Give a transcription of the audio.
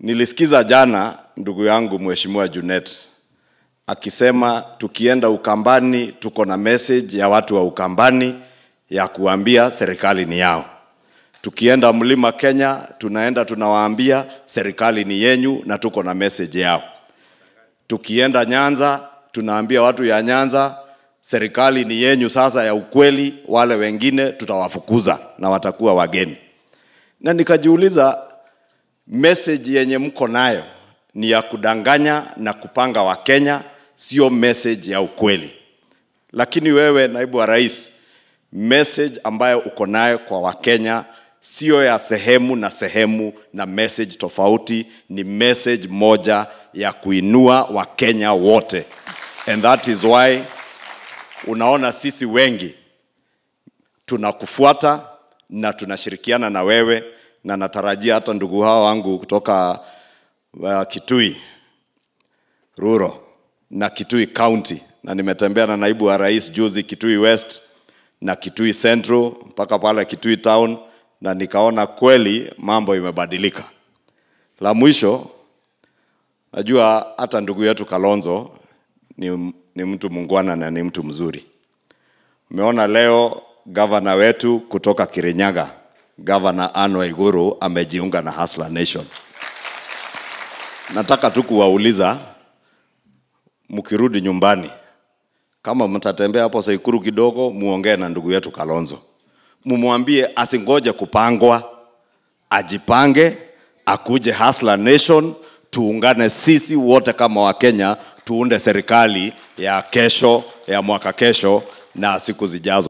Nilisikiza jana ndugu yangu Mheshimiwa Junet akisema tukienda Ukambani tuko na message ya watu wa Ukambani ya kuambia serikali ni yao. Tukienda Mlima Kenya tunaenda tunawaambia serikali ni yenyu na tuko na message yao. Tukienda Nyanza tunaambia watu ya Nyanza serikali ni yenyu sasa ya ukweli, wale wengine tutawafukuza na watakuwa wageni. Na nikajiuliza message yenye mko nayo ni ya kudanganya na kupanga Wakenya, sio message ya ukweli. Lakini wewe naibu wa rais, message ambayo uko nayo kwa Wakenya sio ya sehemu na sehemu na message tofauti, ni message moja ya kuinua Wakenya wote, and that is why unaona sisi wengi tunakufuata na tunashirikiana na wewe na natarajia hata ndugu hao wangu kutoka uh, Kitui Ruro na Kitui County, na nimetembea na naibu wa rais juzi Kitui West na Kitui Central mpaka pale Kitui Town, na nikaona kweli mambo imebadilika. La mwisho, najua hata ndugu yetu Kalonzo ni, ni mtu mungwana na ni mtu mzuri. Umeona leo gavana wetu kutoka Kirinyaga Governor Anne Waiguru amejiunga na Hustler Nation. Nataka tu kuwauliza mkirudi nyumbani, kama mtatembea hapo Saikuru kidogo, muongee na ndugu yetu Kalonzo, mumwambie asingoje kupangwa, ajipange, akuje Hustler Nation, tuungane sisi wote kama Wakenya, tuunde serikali ya kesho, ya mwaka kesho na siku zijazo.